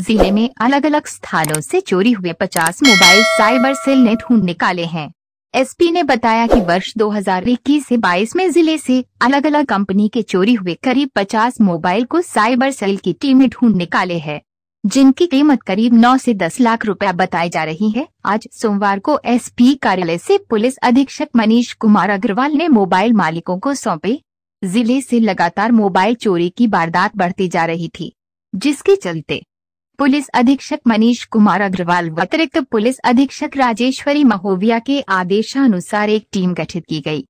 जिले में अलग अलग स्थानों से चोरी हुए 50 मोबाइल साइबर सेल ने ढूंढ निकाले हैं एसपी ने बताया कि वर्ष 2021 से 22 में जिले से अलग अलग कंपनी के चोरी हुए करीब 50 मोबाइल को साइबर सेल की टीम ने ढूंढ निकाले हैं जिनकी कीमत करीब 9 से 10 लाख रुपया बताई जा रही है आज सोमवार को एसपी कार्यालय से पुलिस अधीक्षक मनीष कुमार अग्रवाल ने मोबाइल मालिकों को सौंपे जिले से लगातार मोबाइल चोरी की वारदात बढ़ती जा रही थी जिसके चलते पुलिस अधीक्षक मनीष कुमार अग्रवाल व अतिरिक्त पुलिस अधीक्षक राजेश्वरी महोविया के आदेशानुसार एक टीम गठित की गई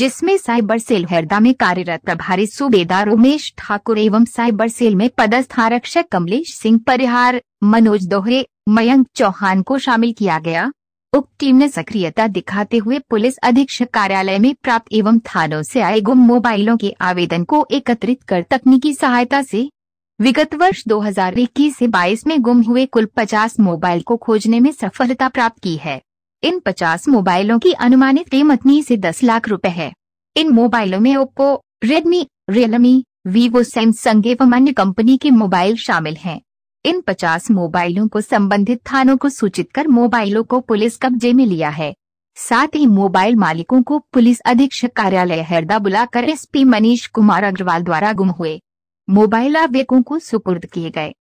जिसमें साइबर सेल हरदा में कार्यरत प्रभारी सूबेदार उमेश ठाकुर एवं साइबर सेल में पदस्थ आरक्षक कमलेश सिंह परिहार मनोज दोहरे मयंक चौहान को शामिल किया गया उक्त टीम ने सक्रियता दिखाते हुए पुलिस अधीक्षक कार्यालय में प्राप्त एवं थानों से आए गुम मोबाइलों के आवेदन को एकत्रित कर तकनीकी सहायता से विगत वर्ष 2021 से 22 में गुम हुए कुल 50 मोबाइल को खोजने में सफलता प्राप्त की है इन 50 मोबाइलों की अनुमानित कीमत नी से 10 लाख रुपए है इन मोबाइलों में Oppo Redmi Realme Vivo Samsung एवं अन्य कंपनी के मोबाइल शामिल हैं इन 50 मोबाइलों को संबंधित थानों को सूचित कर मोबाइलों को पुलिस कब्जे में लिया है साथ ही मोबाइल मालिकों को पुलिस अधीक्षक कार्यालय हरदा बुलाकर एसपी मनीष कुमार अग्रवाल द्वारा गुम हुए मोबाइल आवेकों को सुपुर्द किए गए